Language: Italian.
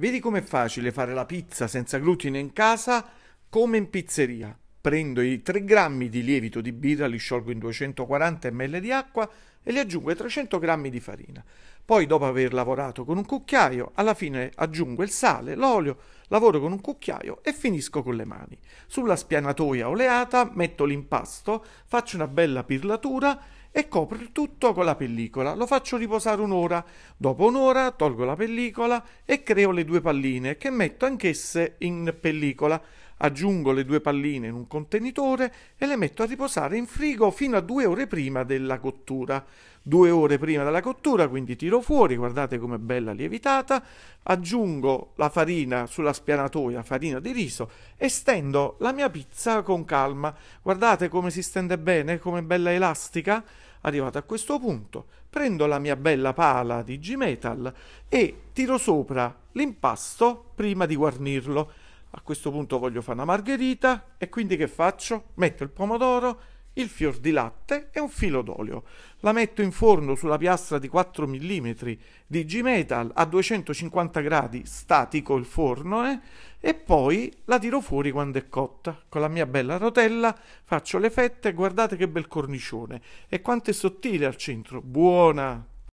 Vedi com'è facile fare la pizza senza glutine in casa come in pizzeria. Prendo i 3 grammi di lievito di birra, li sciolgo in 240 ml di acqua e li aggiungo ai 300 grammi di farina. Poi, dopo aver lavorato con un cucchiaio, alla fine aggiungo il sale, l'olio, lavoro con un cucchiaio e finisco con le mani. Sulla spianatoia oleata metto l'impasto, faccio una bella pirlatura e copro il tutto con la pellicola. Lo faccio riposare un'ora. Dopo un'ora tolgo la pellicola e creo le due palline che metto anch'esse in pellicola aggiungo le due palline in un contenitore e le metto a riposare in frigo fino a due ore prima della cottura. Due ore prima della cottura, quindi tiro fuori, guardate com'è bella lievitata, aggiungo la farina sulla spianatoia, farina di riso, e stendo la mia pizza con calma. Guardate come si stende bene, come bella elastica. Arrivato a questo punto, prendo la mia bella pala di G-Metal e tiro sopra l'impasto prima di guarnirlo a questo punto voglio fare una margherita e quindi che faccio? Metto il pomodoro, il fior di latte e un filo d'olio. La metto in forno sulla piastra di 4 mm di G-Metal a 250 gradi statico il forno eh? e poi la tiro fuori quando è cotta. Con la mia bella rotella faccio le fette, guardate che bel cornicione e quanto è sottile al centro, buona!